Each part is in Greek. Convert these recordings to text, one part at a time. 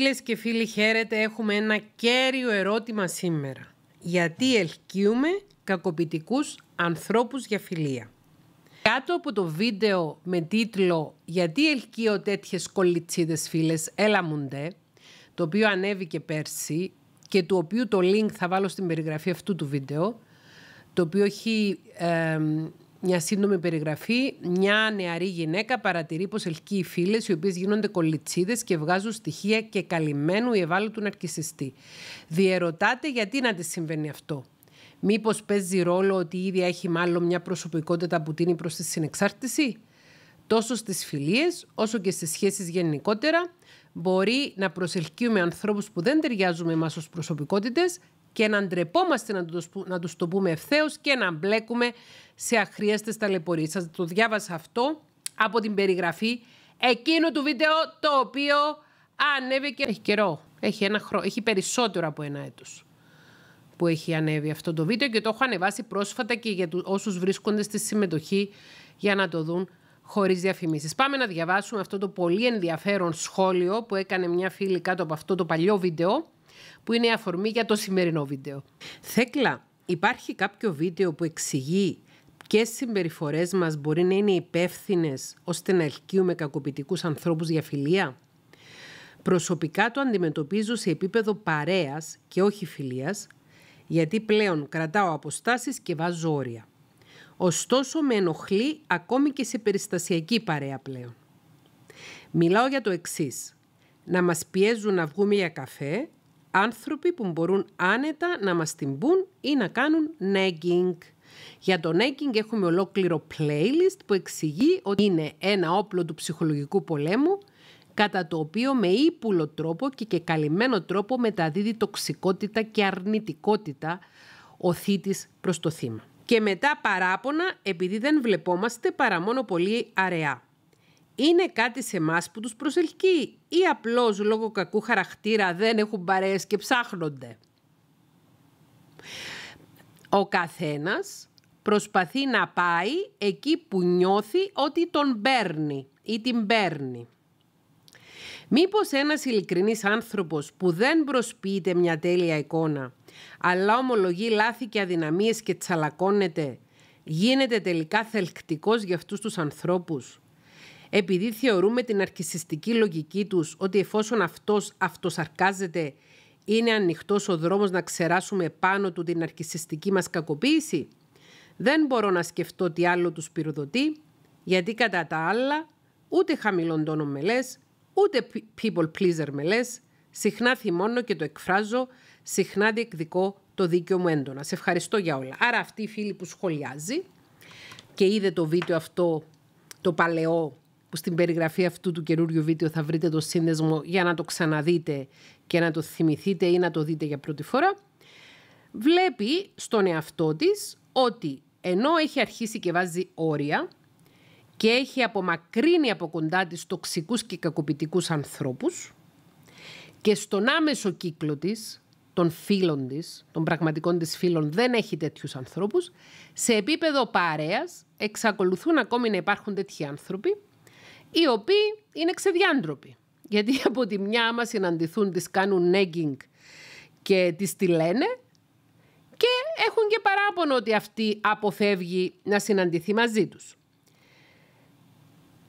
Φίλες και φίλοι χαίρετε, έχουμε ένα κέριο ερώτημα σήμερα. Γιατί ελκύουμε κακοποιητικούς ανθρώπους για φιλία. Κάτω από το βίντεο με τίτλο «Γιατί ελκύω τέτοιες κολλιτσίδες φίλες, έλα το οποίο ανέβηκε πέρσι και του οποίου το link θα βάλω στην περιγραφή αυτού του βίντεο, το οποίο έχει μια σύντομη περιγραφή. Μια νεαρή γυναίκα παρατηρεί πως ελκύει φίλες, οι οποίες γίνονται κολλητσίδες και βγάζουν στοιχεία και καλυμμένου ή ευάλωτου ναρκιστή. Διερωτάται γιατί να της συμβαίνει αυτό. Μήπως παίζει ρόλο ότι η ίδια έχει μάλλον μια προσωπικότητα που τίνει προς τη συνεξάρτηση. Τόσο στις φιλίες, όσο και στις σχέσεις γενικότερα, μπορεί να προσελκύουμε ανθρώπους που δεν ταιριάζουν με εμάς ως προσωπικότητες και να ντρεπόμαστε να τους, να τους το πούμε ευθέως και να μπλέκουμε σε αχρίαστες ταλαιπωρίες. Σας το διάβασα αυτό από την περιγραφή εκείνου του βίντεο το οποίο ανέβηκε. Έχει καιρό, έχει, ένα έχει περισσότερο από ένα έτος που έχει ανέβει αυτό το βίντεο και το έχω ανεβάσει πρόσφατα και για όσους βρίσκονται στη συμμετοχή για να το δουν χωρίς διαφημίσεις. Πάμε να διαβάσουμε αυτό το πολύ ενδιαφέρον σχόλιο που έκανε μια φίλη κάτω από αυτό το παλιό βίντεο που είναι η αφορμή για το σημερινό βίντεο. Θέκλα, υπάρχει κάποιο βίντεο που εξηγεί ποιες συμπεριφορές μας μπορεί να είναι υπεύθυνες ώστε να ελκύουμε κακοποιητικούς ανθρώπους για φιλία. Προσωπικά το αντιμετωπίζω σε επίπεδο παρέας και όχι φιλίας, γιατί πλέον κρατάω αποστάσεις και βάζω όρια. Ωστόσο με ενοχλεί ακόμη και σε περιστασιακή παρέα πλέον. Μιλάω για το εξής. Να μας πιέζουν να βγούμε για καφέ άνθρωποι που μπορούν άνετα να μας την ή να κάνουν nagging. Για το nagging έχουμε ολόκληρο playlist που εξηγεί ότι είναι ένα όπλο του ψυχολογικού πολέμου κατά το οποίο με ύπουλο τρόπο και και καλυμμένο τρόπο μεταδίδει τοξικότητα και αρνητικότητα ο θήτης προς το θύμα. Και μετά παράπονα επειδή δεν βλεπόμαστε παρά μόνο πολύ αραιά είναι κάτι σε εμάς που τους προσελκύει ή απλώς λόγω κακού χαρακτήρα δεν έχουν παρέες και ψάχνονται. Ο καθένας προσπαθεί να πάει εκεί που νιώθει ότι τον παίρνει ή την παίρνει. Μήπως ένας ειλικρινής άνθρωπος που δεν προσποιείται μια τέλεια εικόνα, αλλά ομολογεί λάθη και αδυναμίες και τσαλακώνεται, γίνεται τελικά θελκτικός για αυτούς τους ανθρώπους επειδή θεωρούμε την αρκισιστική λογική τους ότι εφόσον αυτός αυτοσαρκάζεται, είναι ανοιχτός ο δρόμος να ξεράσουμε πάνω του την αρχισιστική μας κακοποίηση. Δεν μπορώ να σκεφτώ τι άλλο τους πυροδοτεί, γιατί κατά τα άλλα ούτε χαμηλών τόνων με ούτε people pleaser με λες, συχνά θυμώνω και το εκφράζω, συχνά διεκδικώ το δίκαιο μου έντονα. Σε ευχαριστώ για όλα. Άρα αυτή η φίλη που σχολιάζει και είδε το βίντεο αυτό το παλαιό που στην περιγραφή αυτού του καινούριου βίντεο θα βρείτε το σύνδεσμο για να το ξαναδείτε και να το θυμηθείτε ή να το δείτε για πρώτη φορά, βλέπει στον εαυτό της ότι ενώ έχει αρχίσει και βάζει όρια και έχει απομακρύνει από κοντά της τοξικούς και κακοποιητικούς ανθρώπους και στον άμεσο κύκλο της, των φίλων της, των πραγματικών της φίλων, δεν έχει τέτοιους ανθρώπους, σε επίπεδο παρέας εξακολουθούν ακόμη να υπάρχουν τέτοιοι άνθρωποι οι οποίοι είναι ξεδιάντροποι. Γιατί από τη μια άμα συναντηθούν τις κάνουν νέγκινγκ και τις τη λένε και έχουν και παράπονο ότι αυτή αποφεύγει να συναντηθεί μαζί τους.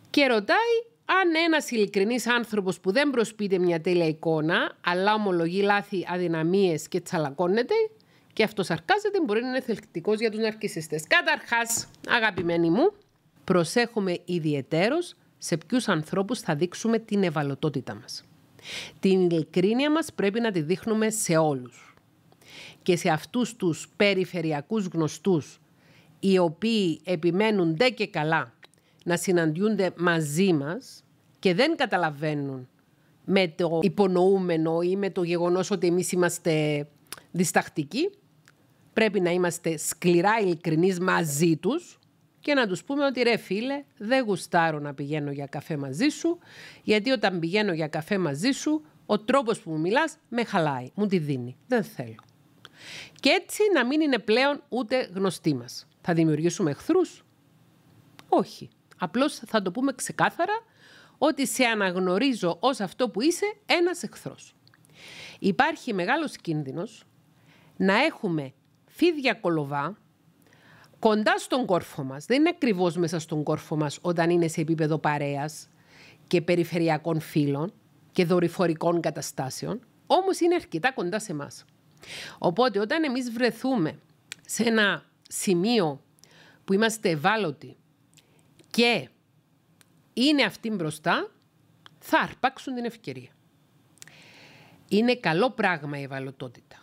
Και ρωτάει αν ένας ειλικρινής άνθρωπος που δεν προσπείται μια τέλεια εικόνα αλλά ομολογεί λάθη, αδυναμίες και τσαλακώνεται και αυτός αρκάζεται μπορεί να είναι θελκτικός για τους ναρκισιστές. Καταρχάς, αγαπημένοι μου, προσέχουμε ιδιαιτέρως σε ποιους ανθρώπους θα δείξουμε την ευαλωτότητα μας. Την ειλικρίνεια μας πρέπει να τη δείχνουμε σε όλους. Και σε αυτούς τους περιφερειακούς γνωστούς, οι οποίοι επιμένουν ντε και καλά να συναντιούνται μαζί μας και δεν καταλαβαίνουν με το υπονοούμενο ή με το γεγονός ότι εμείς είμαστε διστακτικοί, πρέπει να είμαστε σκληρά ειλικρινείς μαζί τους και να τους πούμε ότι ρε φίλε δεν γουστάρω να πηγαίνω για καφέ μαζί σου γιατί όταν πηγαίνω για καφέ μαζί σου ο τρόπος που μου μιλάς με χαλάει, μου τη δίνει, δεν θέλω. Και έτσι να μην είναι πλέον ούτε γνωστοί μας. Θα δημιουργήσουμε εχθρούς? Όχι. Απλώς θα το πούμε ξεκάθαρα ότι σε αναγνωρίζω ως αυτό που είσαι ένας εχθρός. Υπάρχει μεγάλος κίνδυνος να έχουμε φίδια κολοβά κοντά στον κόρφο μας. Δεν είναι ακριβώς μέσα στον κόρφο μας όταν είναι σε επίπεδο παρέας και περιφερειακών φύλων και δορυφορικών καταστάσεων, όμως είναι αρκετά κοντά σε εμά. Οπότε όταν εμείς βρεθούμε σε ένα σημείο που είμαστε ευάλωτοι και είναι αυτή μπροστά, θα αρπάξουν την ευκαιρία. Είναι καλό πράγμα η ευαλωτότητα.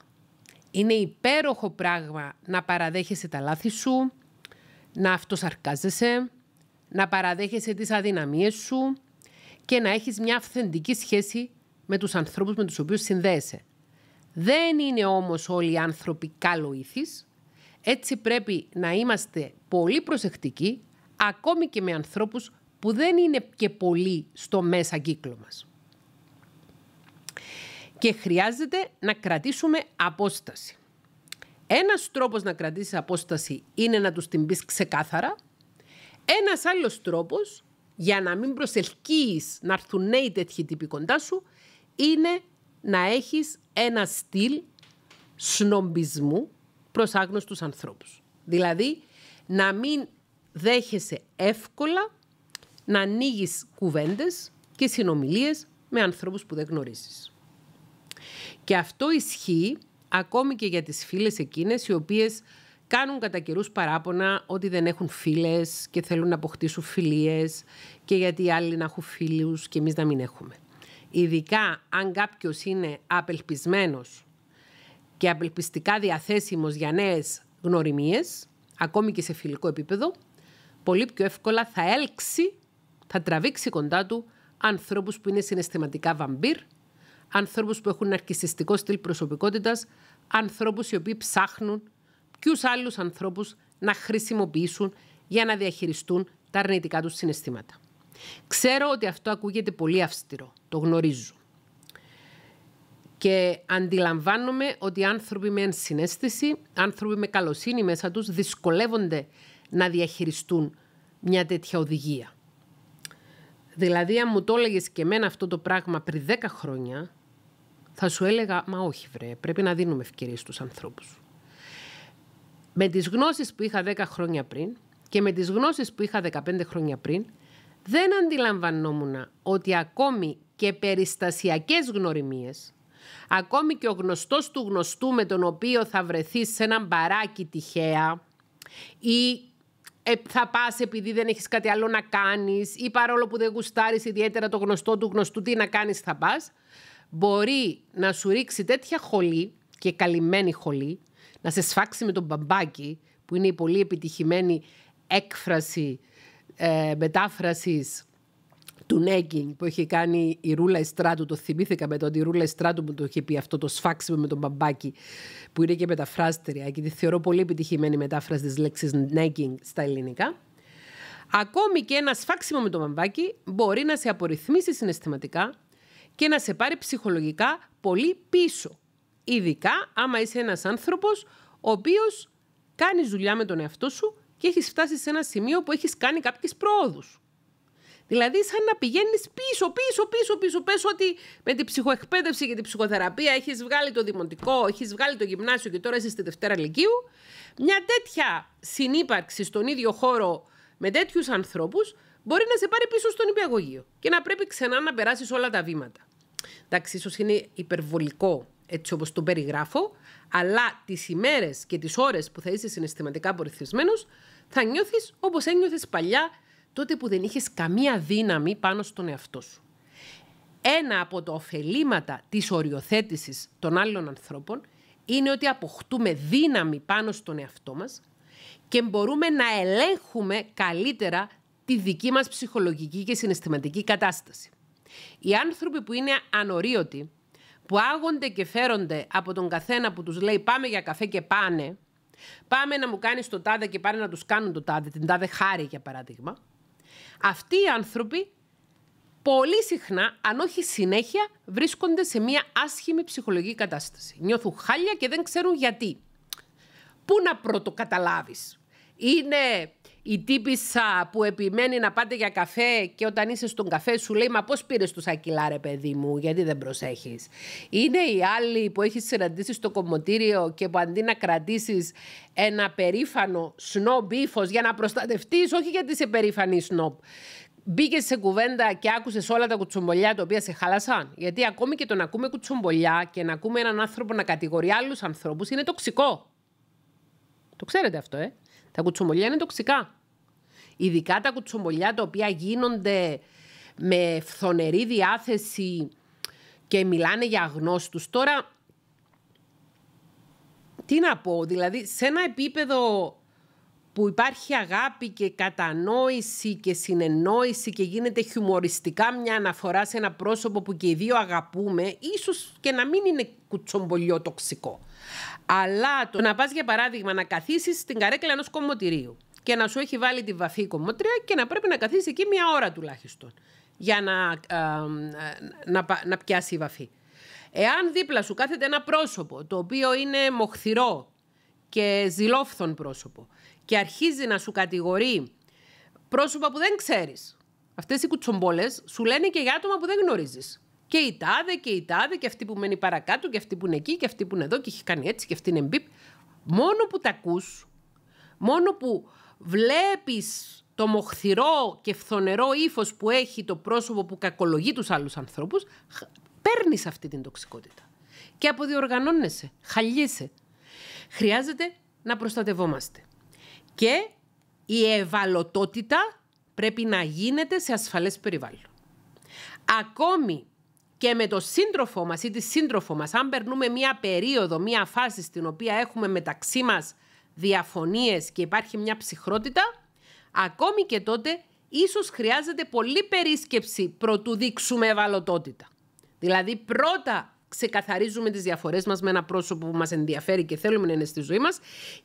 Είναι υπέροχο πράγμα να παραδέχεσαι τα λάθη σου, να αυτοσαρκάζεσαι, να παραδέχεσαι τις αδυναμίες σου και να έχεις μια αυθεντική σχέση με τους ανθρώπους με τους οποίους συνδέεσαι. Δεν είναι όμως όλοι οι άνθρωποι καλοήθεις. Έτσι πρέπει να είμαστε πολύ προσεκτικοί, ακόμη και με ανθρώπους που δεν είναι και πολύ στο μέσα κύκλο μας και χρειάζεται να κρατήσουμε απόσταση. Ένας τρόπος να κρατήσεις απόσταση είναι να τους την πεις ξεκάθαρα. Ένας άλλος τρόπος για να μην προσελκύεις να έρθουν νέοι τέτοιοι τύποι κοντά σου είναι να έχεις ένα στυλ σνομπισμού προς άγνωστους ανθρώπους. Δηλαδή να μην δέχεσαι εύκολα να ανοίγεις κουβέντες και συνομιλίες με ανθρώπους που δεν γνωρίζεις. Και αυτό ισχύει ακόμη και για τις φίλες εκείνες οι οποίες κάνουν κατά καιρούς παράπονα ότι δεν έχουν φίλες και θέλουν να αποκτήσουν φιλίες και γιατί οι άλλοι να έχουν φίλους και εμείς να μην έχουμε. Ειδικά αν κάποιος είναι απελπισμένος και απελπιστικά διαθέσιμος για νέες γνωριμίες, ακόμη και σε φιλικό επίπεδο, πολύ πιο εύκολα θα έλξει, θα τραβήξει κοντά του ανθρώπους που είναι συναισθηματικά βαμπύρ Ανθρώπους που έχουν ναρκιστικό στυλ προσωπικότητας, ανθρώπους οι οποίοι ψάχνουν ποιους άλλους ανθρώπους να χρησιμοποιήσουν για να διαχειριστούν τα αρνητικά τους συναισθήματα. Ξέρω ότι αυτό ακούγεται πολύ αυστηρό, το γνωρίζω. Και αντιλαμβάνομαι ότι άνθρωποι με ενσυναίσθηση, άνθρωποι με καλοσύνη μέσα τους δυσκολεύονται να διαχειριστούν μια τέτοια οδηγία. Δηλαδή, αν μου το έλεγες και εμένα αυτό το πράγμα πριν 10 χρόνια, θα σου έλεγα, μα όχι βρε, πρέπει να δίνουμε ευκαιρίες στους ανθρώπους. Με τις γνώσεις που είχα 10 χρόνια πριν και με τις γνώσεις που είχα 15 χρόνια πριν, δεν αντιλαμβανόμουν ότι ακόμη και περιστασιακές γνωριμίες, ακόμη και ο γνωστός του γνωστού με τον οποίο θα βρεθείς σε έναν μπαράκι τυχαία ή ε, θα πας επειδή δεν έχεις κάτι άλλο να κάνεις ή παρόλο που δεν γουστάρεις ιδιαίτερα το γνωστό του γνωστού, τι να κάνεις, θα πας. Μπορεί να σου ρίξει τέτοια χολή και καλυμμένη χολή, να σε σφάξει με τον μπαμπάκι, που είναι η πολύ επιτυχημένη έκφραση ε, μετάφρασης του Νέγκινγκ που έχει κάνει η Ρούλα Εστράτου. Το θυμήθηκα το ότι η Ρούλα Εστράτου μου το είχε πει αυτό το σφάξιμο με τον μπαμπάκι που είναι και μεταφράστρια και τη θεωρώ πολύ επιτυχημένη μετάφραση της λέξης Νέγκινγκ στα ελληνικά. Ακόμη και ένα σφάξιμο με τον μπαμπάκι μπορεί να σε απορριθμίσει συναισθηματικά και να σε πάρει ψυχολογικά πολύ πίσω. Ειδικά άμα είσαι ένας άνθρωπος ο οποίος κάνει δουλειά με τον εαυτό σου και έχεις φτάσει σε ένα σημείο που έχεις κάνει κάποιες πρόοδους. Δηλαδή, σαν να πηγαίνεις πίσω, πίσω, πίσω, πίσω. Πες ότι με την ψυχοεκπαίδευση και την ψυχοθεραπεία έχεις βγάλει το δημοτικό, έχεις βγάλει το γυμνάσιο και τώρα είσαι στη Δευτέρα Λυκείου. Μια τέτοια συνύπαρξη στον ίδιο χώρο με τέτοιους ανθρώπους μπορεί να σε πάρει πίσω στον υπηαγωγείο και να πρέπει ξανά να περάσεις όλα τα βήματα. Εντάξει, ίσως είναι υπερβολικό έτσι όπως το περιγράφω, αλλά τις ημέρες και τις ώρες που θα είσαι συναισθηματικά απορριθμισμένος, θα νιώθεις όπως ένιωθες παλιά τότε που δεν είχες καμία δύναμη πάνω στον εαυτό σου. Ένα από τα ωφελήματα της οριοθέτησης των άλλων ανθρώπων είναι ότι αποκτούμε δύναμη πάνω στον εαυτό μας και μπορούμε να ελέγχουμε καλύτερα τη δική μας ψυχολογική και συναισθηματική κατάσταση. Οι άνθρωποι που είναι ανορίωτοι, που άγονται και φέρονται από τον καθένα που τους λέει πάμε για καφέ και πάνε, πάμε να μου κάνεις το τάδε και πάνε να τους κάνουν το τάδε, την τάδε χάρη για παράδειγμα, αυτοί οι άνθρωποι πολύ συχνά, αν όχι συνέχεια, βρίσκονται σε μια άσχημη ψυχολογική κατάσταση. Νιώθουν χάλια και δεν ξέρουν γιατί. Πού να καταλάβεις. Είναι η τύπησα που επιμένει να πάτε για καφέ και όταν είσαι στον καφέ σου λέει «Μα πώς πήρες το σακυλά ρε παιδί μου, γιατί δεν προσέχεις». Είναι η άλλη που έχει συναντήσει στο κομμωτήριο και που αντί να κρατήσεις ένα περήφανο σνόμπ ύφος για να προστατευτείς, όχι γιατί είσαι περήφανη σνόμπ. Μπήκες σε κουβέντα και άκουσες όλα τα κουτσομπολιά τα οποία σε χάλασαν. Γιατί ακόμη και το να ακούμε κουτσομπολιά και να ακούμε έναν άνθρωπο να κατηγορεί άλλους ανθρώπους είναι τοξικό. Το ξέρετε αυτό, ε. Τα κουτσομολιά είναι τοξικά. Ειδικά τα κουτσομολιά τα οποία γίνονται με φθονερή διάθεση και μιλάνε για γνώστους. Τώρα, τι να πω, δηλαδή σε ένα επίπεδο που υπάρχει αγάπη και κατανόηση και συνεννόηση και γίνεται χιουμοριστικά μια αναφορά σε ένα πρόσωπο που και οι δύο αγαπούμε, ίσως και να μην είναι κουτσομπολιό τοξικό. Αλλά το να πας για παράδειγμα να καθίσεις στην καρέκλα ενός κομμωτηρίου και να σου έχει βάλει τη βαφή κομμωτρία και να πρέπει να καθίσεις εκεί μια ώρα τουλάχιστον για να, ε, ε, να, να πιάσει η βαφή. Εάν δίπλα σου κάθεται ένα πρόσωπο το οποίο είναι μοχθηρό και ζηλόφθον πρόσωπο και αρχίζει να σου κατηγορεί πρόσωπα που δεν ξέρεις. Αυτές οι κουτσομπόλες σου λένε και για άτομα που δεν γνωρίζεις. Και η τάδε και η τάδε και αυτή που μένει παρακάτω και αυτή που είναι εκεί και αυτή που είναι εδώ και έχει κάνει έτσι και αυτή είναι μπιπ. Μόνο που τα ακούς, μόνο που βλέπεις το μοχθηρό και φθονερό ύφος που έχει το πρόσωπο που κακολογεί τους άλλους ανθρώπους, παίρνεις αυτή την τοξικότητα. Και αποδιοργανώνεσαι, χαλιέσαι. Χρειάζεται να προστατευόμαστε και η ευαλωτότητα πρέπει να γίνεται σε ασφαλές περιβάλλον. Ακόμη και με το σύντροφό μας ή τη σύντροφό μας, αν περνούμε μία περίοδο, μία φάση στην οποία έχουμε μεταξύ μας διαφωνίες και υπάρχει μια ψυχρότητα, ακόμη και τότε ίσως χρειάζεται πολλή περίσκεψη προτού δείξουμε ευαλωτότητα. Δηλαδή πρώτα ξεκαθαρίζουμε τις διαφορές μας με ένα πρόσωπο που μας ενδιαφέρει και θέλουμε να είναι στη ζωή μας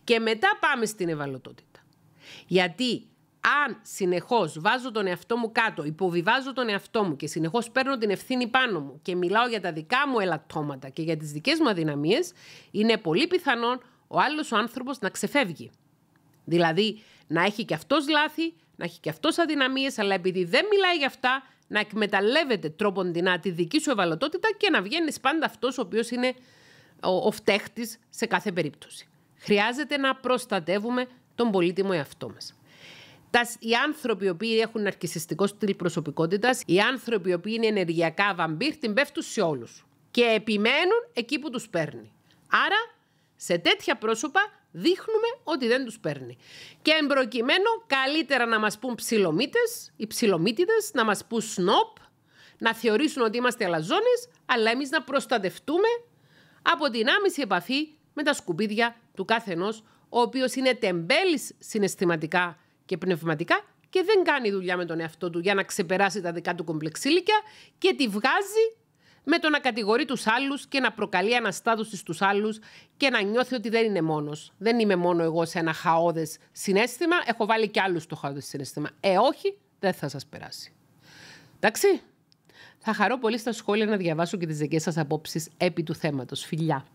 και μετά πάμε στην ευαλωτότητα. Γιατί αν συνεχώς βάζω τον εαυτό μου κάτω, υποβιβάζω τον εαυτό μου και συνεχώς παίρνω την ευθύνη πάνω μου και μιλάω για τα δικά μου ελαττώματα και για τις δικές μου αδυναμίες, είναι πολύ πιθανόν ο άλλος ο άνθρωπος να ξεφεύγει. Δηλαδή να έχει και αυτός λάθη, να έχει και αυτός αδυναμίες, αλλά επειδή δεν μιλάει για αυτά, να εκμεταλλεύεται τρόποντινά τη δική σου ευαλωτότητα και να βγαίνεις πάντα αυτός ο οποίος είναι ο, ο φταίχτης σε κάθε περίπτωση. Χρειάζεται να προστατεύουμε τον πολύτιμο εαυτό μας. Οι άνθρωποι οι οποίοι έχουν αρκισιστικό στυλ προσωπικότητας, οι άνθρωποι οι οποίοι είναι ενεργειακά βαμπύρ, την πέφτουν σε όλους. Και επιμένουν εκεί που τους παίρνει. Άρα, σε τέτοια πρόσωπα δείχνουμε ότι δεν τους παίρνει. Και εν καλύτερα να μας πούν ψιλομύτες, η ψιλομύτιδες, να μας πούν σνόπ, να θεωρήσουν ότι είμαστε αλαζόνες, αλλά εμείς να προστατευτούμε από την άμεση επαφή με τα σκουπίδια του κάθε ενός, ο οποίος είναι τεμπέλης συναισθηματικά και πνευματικά και δεν κάνει δουλειά με τον εαυτό του για να ξεπεράσει τα δικά του κομπλεξίλικια και τη βγάζει με το να κατηγορεί τους άλλους και να προκαλεί αναστάτωσης στους άλλους και να νιώθει ότι δεν είναι μόνος. Δεν είμαι μόνο εγώ σε ένα χαόδες συνέστημα, έχω βάλει και άλλους στο χαόδες συνέστημα. Ε, όχι, δεν θα σας περάσει. Εντάξει, θα χαρώ πολύ στα σχόλια να διαβάσω και τις δικές σας απόψεις επί του θέματος. Φιλιά.